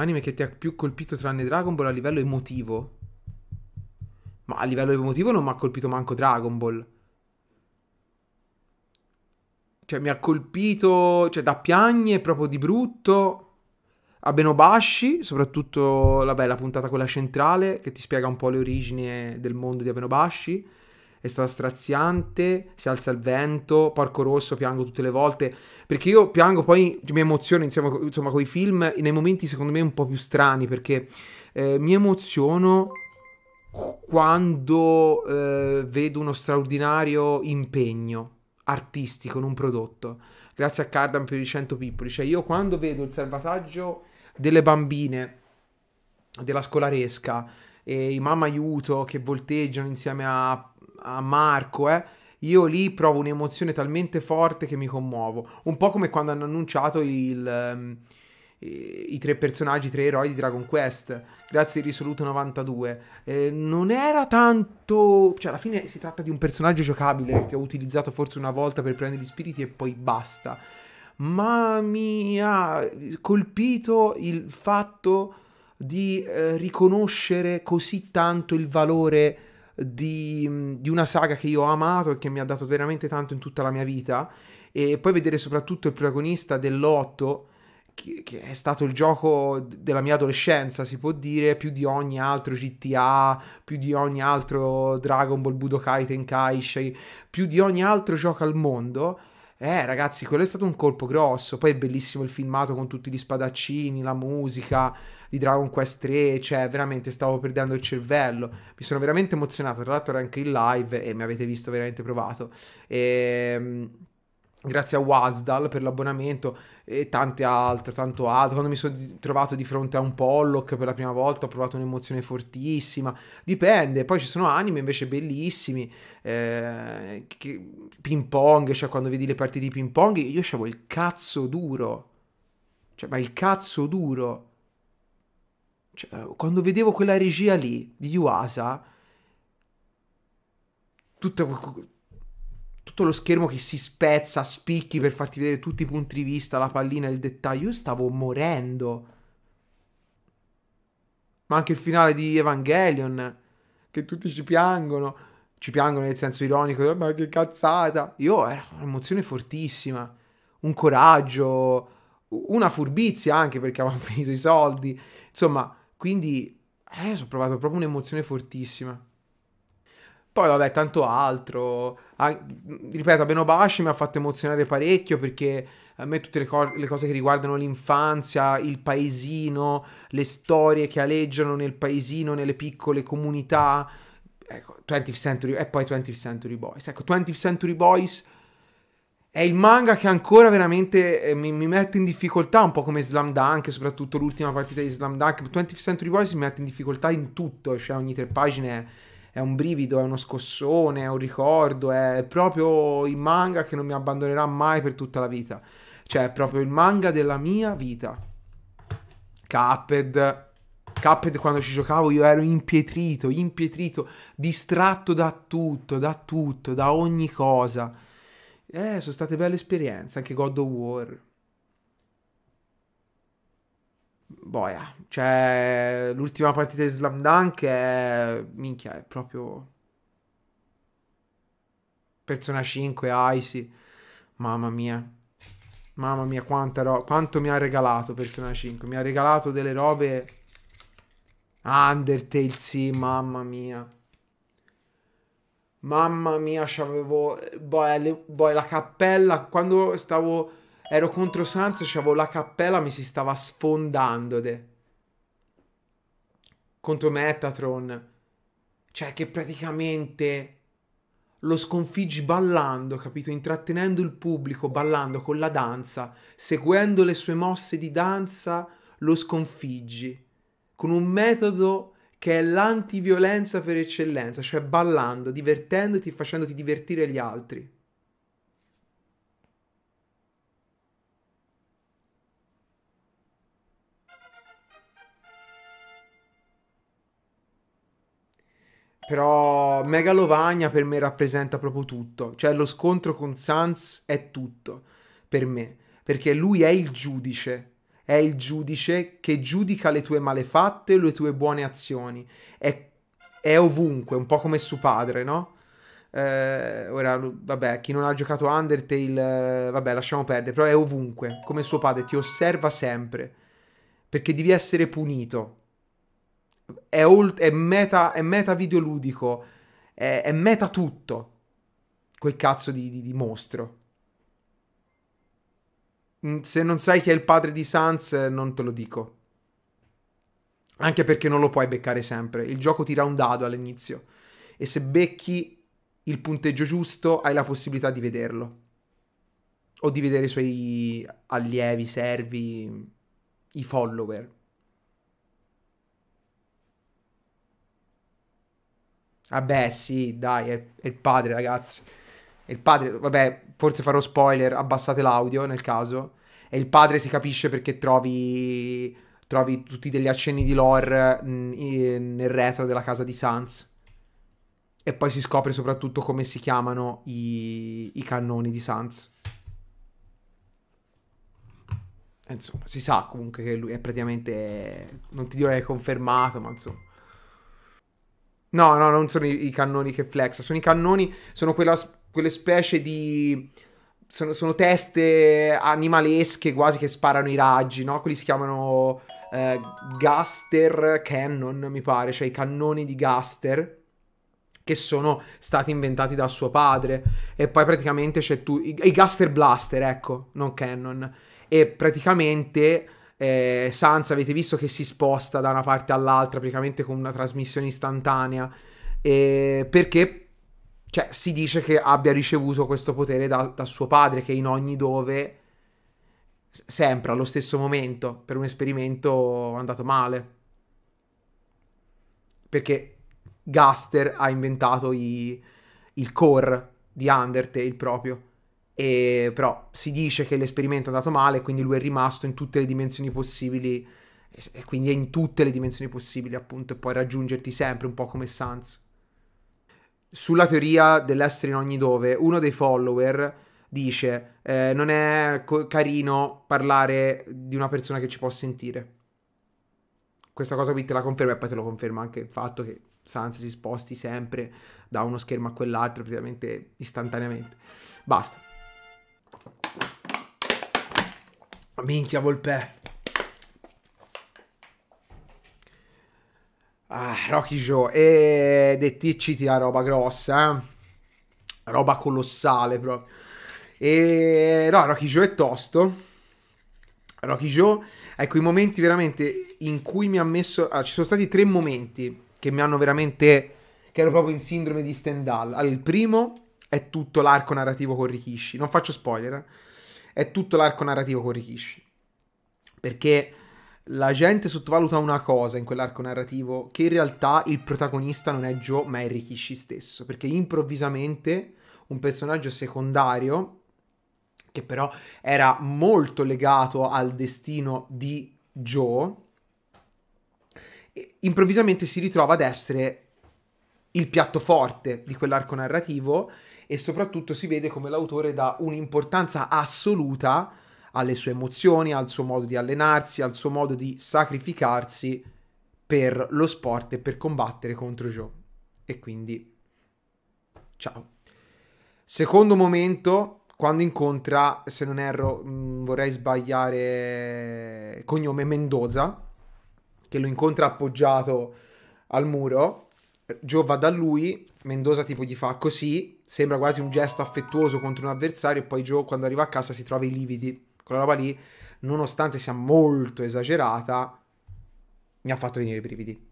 Anime che ti ha più colpito tranne Dragon Ball a livello emotivo? Ma a livello emotivo non mi ha colpito manco Dragon Ball. Cioè, mi ha colpito, cioè, da piagne proprio di brutto. A Benobashi, soprattutto vabbè, la puntata quella centrale che ti spiega un po' le origini eh, del mondo di Abenobashi è stata straziante, si alza il vento, Porco Rosso, piango tutte le volte, perché io piango poi, mi emoziono insieme insomma, con i film nei momenti secondo me un po' più strani, perché eh, mi emoziono quando eh, vedo uno straordinario impegno artistico in un prodotto. Grazie a Cardan più di 100 pippoli. Cioè io quando vedo il salvataggio delle bambine della scolaresca e i mamma aiuto che volteggiano insieme a a Marco, eh, io lì provo un'emozione talmente forte che mi commuovo. Un po' come quando hanno annunciato il, um, i, i tre personaggi, i tre eroi di Dragon Quest, grazie a Risoluto 92. Eh, non era tanto... cioè alla fine si tratta di un personaggio giocabile che ho utilizzato forse una volta per prendere gli spiriti e poi basta. Ma mi ha colpito il fatto di eh, riconoscere così tanto il valore di, mm, di una saga che io ho amato e che mi ha dato veramente tanto in tutta la mia vita. E poi vedere soprattutto il protagonista dell'otto che, è stato il gioco della mia adolescenza, si può dire, più di ogni altro GTA, più di ogni altro Dragon Ball Budokai Tenkaichi, più di ogni altro gioco al mondo, eh, ragazzi, quello è stato un colpo grosso. Poi è bellissimo il filmato con tutti gli spadaccini, la musica di Dragon Quest 3. Cioè, veramente stavo perdendo il cervello. Mi sono veramente emozionato. Tra l'altro, era anche in live e mi avete visto veramente provato. E ehm, grazie a Wasdal per l'abbonamento e tante altre, tanto altro. Quando mi sono trovato di fronte a un Pollock per la prima volta ho provato un'emozione fortissima. Dipende, poi ci sono anime invece bellissimi, eh, che, ping pong, cioè quando vedi le partite di ping pong io avevo il cazzo duro. Cioè, ma il cazzo duro. Cioè, quando vedevo quella regia lì di Yuasa, tutta tutto lo schermo che si spezza spicchi per farti vedere tutti i punti di vista, la pallina, il dettaglio. Io stavo morendo. Ma anche il finale di Evangelion, che tutti ci piangono. Ci piangono nel senso ironico, ma che cazzata. Io era un'emozione fortissima, un coraggio, una furbizia anche perché avevamo finito i soldi. Insomma, quindi eh, ho provato proprio un'emozione fortissima. Poi vabbè, tanto altro. Ah, ripeto, Benobashi mi ha fatto emozionare parecchio perché a me tutte le, co- le, cose che riguardano l'infanzia, il paesino, le storie che aleggiano nel paesino, nelle piccole comunità. Ecco, 20th Century e poi 20th Century Boys. Ecco, 20th Century Boys è il manga che ancora veramente eh, mi, mi, mette in difficoltà, un po' come Slam Dunk, soprattutto l'ultima partita di Slam Dunk. 20th Century Boys mi mette in difficoltà in tutto, cioè ogni tre pagine è è un brivido, è uno scossone, è un ricordo, è proprio il manga che non mi abbandonerà mai per tutta la vita. Cioè, è proprio il manga della mia vita. Cuphead. Cuphead quando ci giocavo io ero impietrito, impietrito, distratto da tutto, da tutto, da ogni cosa. Eh, sono state belle esperienze, anche God of War boia. Cioè, l'ultima partita di Slam Dunk è... Minchia, è proprio... Persona 5, Icy. Mamma mia. Mamma mia, quanta ro- quanto mi ha regalato Persona 5. Mi ha regalato delle robe... Undertale, sì, mamma mia. Mamma mia, c'avevo... Boh, le... la cappella, quando stavo Ero contro Sans, avevo la cappella, mi si stava sfondando. De. Contro Metatron. Cioè che praticamente lo sconfiggi ballando, capito? Intrattenendo il pubblico, ballando con la danza, seguendo le sue mosse di danza, lo sconfiggi con un metodo che è l'antiviolenza per eccellenza, cioè ballando, divertendoti, facendoti divertire gli altri. Però Megalovania per me rappresenta proprio tutto. Cioè lo scontro con Sans è tutto per me. Perché lui è il giudice. È il giudice che giudica le tue malefatte, le tue buone azioni. È, è ovunque, un po' come suo padre, no? Eh, ora, vabbè, chi non ha giocato Undertale, eh, vabbè, lasciamo perdere, però è ovunque, come suo padre, ti osserva sempre, perché devi essere punito, è, old, è, meta, è meta videoludico, è, è meta tutto, quel cazzo di, di, di, mostro. Mm, se non sai chi è il padre di Sans, non te lo dico. Anche perché non lo puoi beccare sempre. Il gioco tira un dado all'inizio. E se becchi il punteggio giusto, hai la possibilità di vederlo. O di vedere i suoi allievi, servi, i follower. Vabbè, sì, dai, è, è il padre, ragazzi. È il padre, vabbè, forse farò spoiler, abbassate l'audio nel caso. E il padre si capisce perché trovi, trovi tutti degli accenni di lore mm, nel retro della casa di Sans. E poi si scopre soprattutto come si chiamano i, i cannoni di Sans. Insomma, si sa comunque che lui è praticamente... Non ti dirò che è confermato, ma insomma... No, no, non sono i, i cannoni che flexa, sono i cannoni, sono quella, quelle specie di... Sono, sono, teste animalesche quasi che sparano i raggi, no? Quelli si chiamano eh, Gaster Cannon, mi pare, cioè i cannoni di Gaster che sono stati inventati da suo padre. E poi praticamente c'è tu... I, i Gaster Blaster, ecco, non Cannon. E praticamente eh, Sans avete visto che si sposta da una parte all'altra praticamente con una trasmissione istantanea eh, perché cioè, si dice che abbia ricevuto questo potere da, da, suo padre che in ogni dove sempre allo stesso momento per un esperimento andato male perché Gaster ha inventato i, il core di Undertale proprio e, però si dice che l'esperimento è andato male, quindi lui è rimasto in tutte le dimensioni possibili, e, e quindi è in tutte le dimensioni possibili, appunto, e puoi raggiungerti sempre, un po' come Sans. Sulla teoria dell'essere in ogni dove, uno dei follower dice: eh, Non è co- carino parlare di una persona che ci può sentire. Questa cosa qui te la conferma, e poi te lo conferma anche il fatto che Sans si sposti sempre da uno schermo a quell'altro, praticamente istantaneamente. Basta. Minchia Volpè. Ah, Rocky Joe. E DTC tira roba grossa, eh? Roba colossale proprio. E no, Rocky Joe è tosto. Rocky Joe, ecco i momenti veramente in cui mi ha messo... Ah, ci sono stati tre momenti che mi hanno veramente... che ero proprio in sindrome di Stendhal. Allora, il primo è tutto l'arco narrativo con Rikishi. Non faccio spoiler, eh? è tutto l'arco narrativo con Rikishi. Perché la gente sottovaluta una cosa in quell'arco narrativo, che in realtà il protagonista non è Joe, ma è Rikishi stesso, perché improvvisamente un personaggio secondario, che però era molto legato al destino di Joe, improvvisamente si ritrova ad essere il piatto forte di quell'arco narrativo e soprattutto si vede come l'autore dà un'importanza assoluta alle sue emozioni, al suo modo di allenarsi, al suo modo di sacrificarsi per lo sport e per combattere contro Joe. E quindi, ciao. Secondo momento, quando incontra, se non erro, mh, mm, vorrei sbagliare, cognome Mendoza, che lo incontra appoggiato al muro Joe va da lui, Mendoza tipo gli fa così, sembra quasi un gesto affettuoso contro un avversario e poi Joe quando arriva a casa si trova i lividi. Quella roba lì, nonostante sia molto esagerata, mi ha fatto venire i brividi.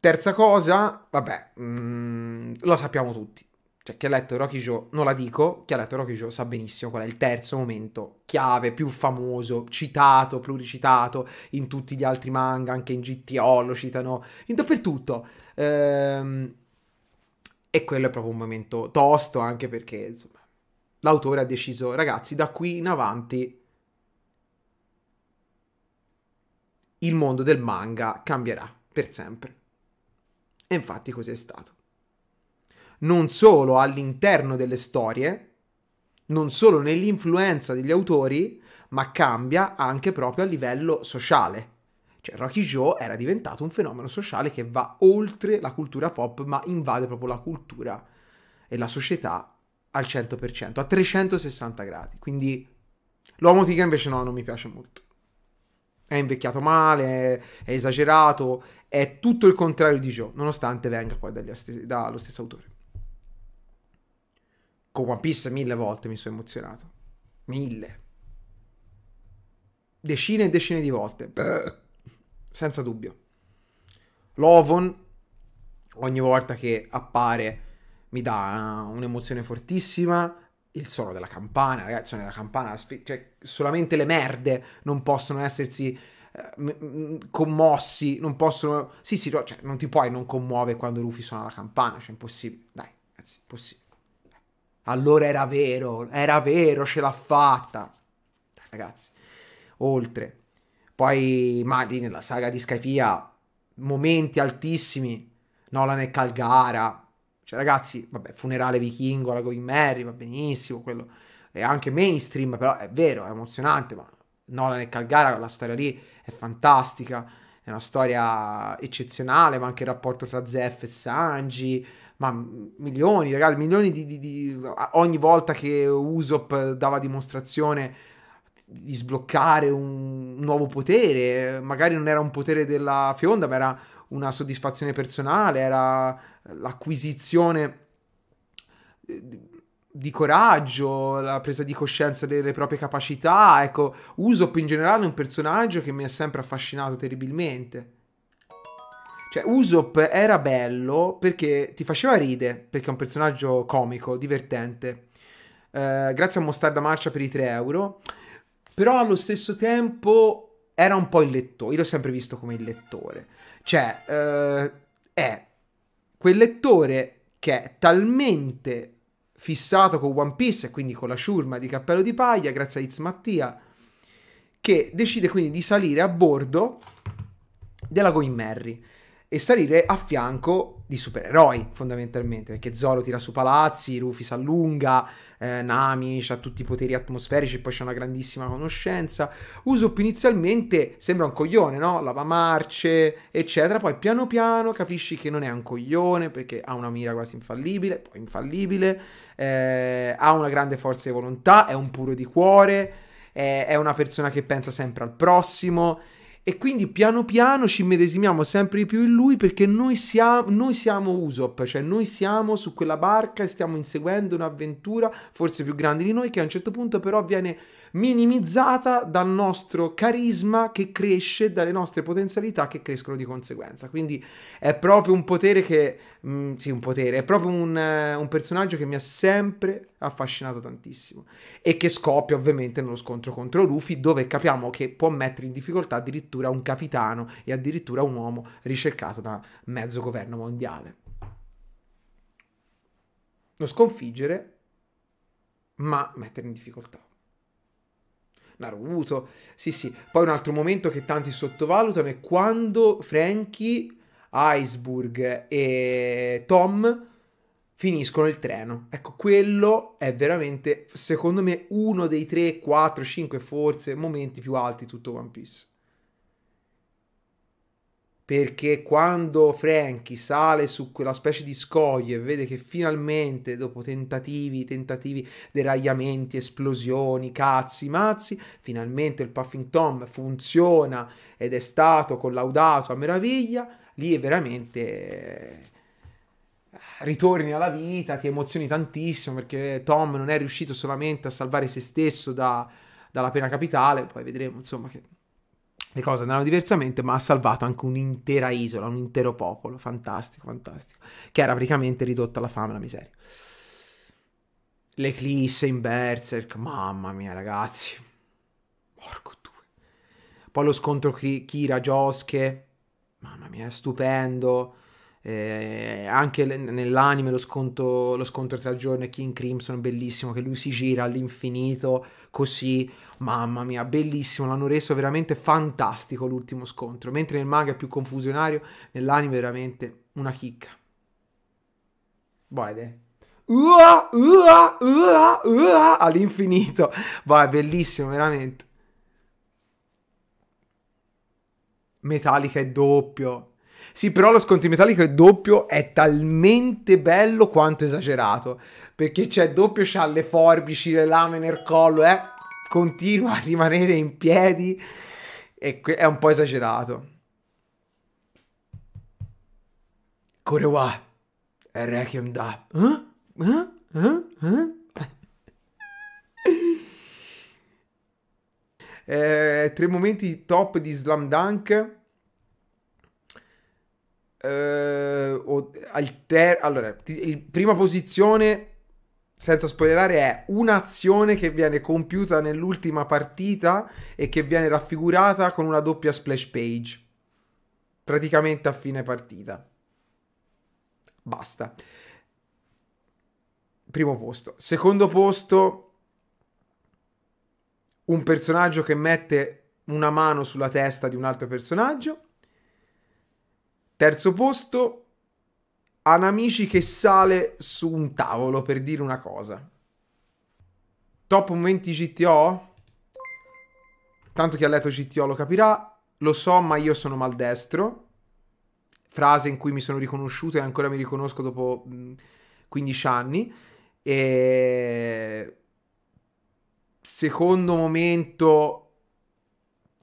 Terza cosa, vabbè, mm, lo sappiamo tutti cioè chi ha letto Rocky Joe, non la dico, chi ha letto Rocky Joe sa benissimo qual è il terzo momento chiave più famoso, citato, pluricitato in tutti gli altri manga, anche in GTO lo citano, in dappertutto. Ehm, e quello è proprio un momento tosto anche perché insomma, l'autore ha deciso, ragazzi, da qui in avanti il mondo del manga cambierà per sempre. E infatti così è stato non solo all'interno delle storie, non solo nell'influenza degli autori, ma cambia anche proprio a livello sociale. Cioè Rocky Joe era diventato un fenomeno sociale che va oltre la cultura pop, ma invade proprio la cultura e la società al 100%, a 360 gradi. Quindi l'uomo tigre invece no, non mi piace molto. È invecchiato male, è, esagerato, è tutto il contrario di Joe, nonostante venga poi dagli, dallo stesso autore con One Piece mille volte mi sono emozionato. Mille. Decine e decine di volte. Beh, senza dubbio. Lovon, ogni volta che appare, mi dà un'emozione fortissima. Il suono della campana, ragazzi, il suono della campana, cioè solamente le merde non possono essersi eh, commossi, non possono... Sì, sì, cioè, non ti puoi non commuovere quando Rufy suona la campana, cioè è impossibile. Dai, ragazzi, impossibile. Allora era vero, era vero, ce l'ha fatta. Ragazzi, oltre. Poi Madi nella saga di Skypia, momenti altissimi. Nolan e Calgara. Cioè ragazzi, vabbè, funerale vichingo, la Going Mary, va benissimo, quello è anche mainstream, però è vero, è emozionante, ma Nolan e Calgara, la storia lì è fantastica, è una storia eccezionale, ma anche il rapporto tra Zeff e Sanji, ma milioni, ragazzi, milioni di, di, di... ogni volta che Usopp dava dimostrazione di sbloccare un nuovo potere, magari non era un potere della fionda, ma era una soddisfazione personale, era l'acquisizione eh, di coraggio, la presa di coscienza delle proprie capacità, ecco, Usopp in generale è un personaggio che mi ha sempre affascinato terribilmente. Cioè, Usopp era bello perché ti faceva ride, perché è un personaggio comico, divertente. Eh, grazie a Mostarda Marcia per i 3 euro. Però allo stesso tempo era un po' il lettore. Io l'ho sempre visto come il lettore. Cioè, eh, è quel lettore che è talmente fissato con One Piece e quindi con la ciurma di cappello di paglia, grazie a Itz Mattia, che decide quindi di salire a bordo della Going Merry e salire a fianco di supereroi fondamentalmente, perché Zoro tira su palazzi, Rufy si allunga, eh, Nami ha tutti i poteri atmosferici, poi c'è una grandissima conoscenza. Usopp inizialmente sembra un coglione, no? marce, eccetera, poi piano piano capisci che non è un coglione perché ha una mira quasi infallibile, poi infallibile, eh, ha una grande forza di volontà, è un puro di cuore, eh, è una persona che pensa sempre al prossimo e quindi piano piano ci medesimiamo sempre di più in lui perché noi siamo, noi siamo Usopp, cioè noi siamo su quella barca e stiamo inseguendo un'avventura forse più grande di noi che a un certo punto però viene minimizzata dal nostro carisma che cresce, dalle nostre potenzialità che crescono di conseguenza. Quindi è proprio un potere che mh, mm, sì, un potere, è proprio un, eh, un, personaggio che mi ha sempre affascinato tantissimo e che scoppia ovviamente nello scontro contro Rufy dove capiamo che può mettere in difficoltà addirittura un capitano e addirittura un uomo ricercato da mezzo governo mondiale. Lo sconfiggere, ma mettere in difficoltà. Naruto. Sì, sì. Poi un altro momento che tanti sottovalutano è quando Frankie Iceberg e Tom finiscono il treno. Ecco, quello è veramente, secondo me, uno dei 3, 4, 5 forse momenti più alti di tutto One Piece. Perché quando Frankie sale su quella specie di scoglio e vede che finalmente, dopo tentativi, tentativi, deragliamenti, esplosioni, cazzi, mazzi, finalmente il Puffing Tom funziona ed è stato collaudato a meraviglia, lì è veramente eh, ritorni alla vita, ti emozioni tantissimo perché Tom non è riuscito solamente a salvare se stesso da, dalla pena capitale, poi vedremo insomma che le cose andranno diversamente, ma ha salvato anche un'intera isola, un intero popolo, fantastico, fantastico, che era praticamente ridotta alla fame e alla miseria. L'eclisse in Berserk, mamma mia ragazzi, porco due. Poi lo scontro Kira Joske, Mamma mia, è stupendo. Eh, anche nell'anime lo, sconto, lo scontro tra giorno e King Crimson, bellissimo, che lui si gira all'infinito così, mamma mia, bellissimo, l'hanno reso veramente fantastico l'ultimo scontro, mentre nel manga è più confusionario, nell'anime veramente una chicca. Guarda. Ua, ua, ua, ua, all'infinito. Vai, bellissimo, veramente. Metallica è doppio. Sì, però lo sconto in metallico è doppio è talmente bello quanto esagerato. Perché c'è doppio, c'ha le forbici, le lame nel collo, eh. Continua a rimanere in piedi. E è un po' esagerato. Korewa. Requiem da. Eh? Eh? Eh? Eh? Eh, tre momenti top di Slam Dunk. Eh, alter- allora, ti- il- prima posizione, senza spoilerare, è un'azione che viene compiuta nell'ultima partita e che viene raffigurata con una doppia splash page. Praticamente a fine partita. Basta primo posto. Secondo posto, un personaggio che mette una mano sulla testa di un altro personaggio. Terzo posto, Anamici che sale su un tavolo per dire una cosa. Top momenti GTO? Tanto chi ha letto GTO lo capirà. Lo so, ma io sono maldestro. Frase in cui mi sono riconosciuto e ancora mi riconosco dopo 15 mm, anni. E secondo momento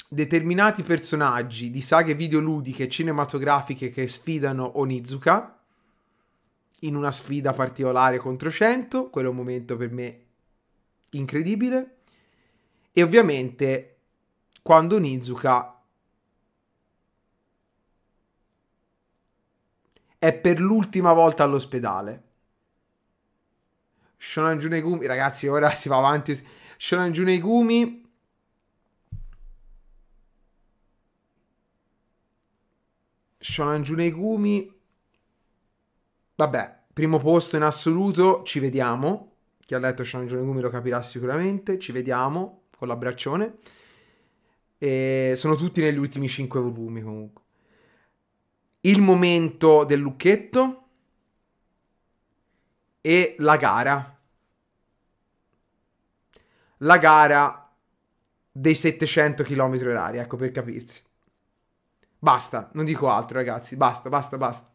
determinati personaggi di saghe videoludiche cinematografiche che sfidano Onizuka in una sfida particolare contro 100, quello è un momento per me incredibile. E ovviamente quando Onizuka è per l'ultima volta all'ospedale. Shonan Junegumi, ragazzi, ora si va avanti Shonan Gumi. Shonan Gumi. vabbè primo posto in assoluto ci vediamo chi ha letto Shonan Gumi lo capirà sicuramente ci vediamo con l'abbraccione e sono tutti negli ultimi 5 volumi comunque il momento del lucchetto e la gara la gara dei 700 km h ecco per capirsi. Basta, non dico altro ragazzi, basta, basta, basta.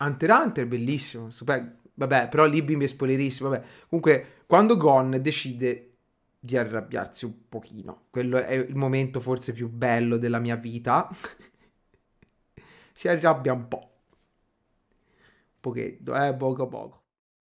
Hunter Hunter, bellissimo, super... vabbè, però lì bimbi è spoilerissimo, vabbè. Comunque, quando Gon decide di arrabbiarsi un pochino, quello è il momento forse più bello della mia vita, si arrabbia un po', un pochetto, eh, poco a poco.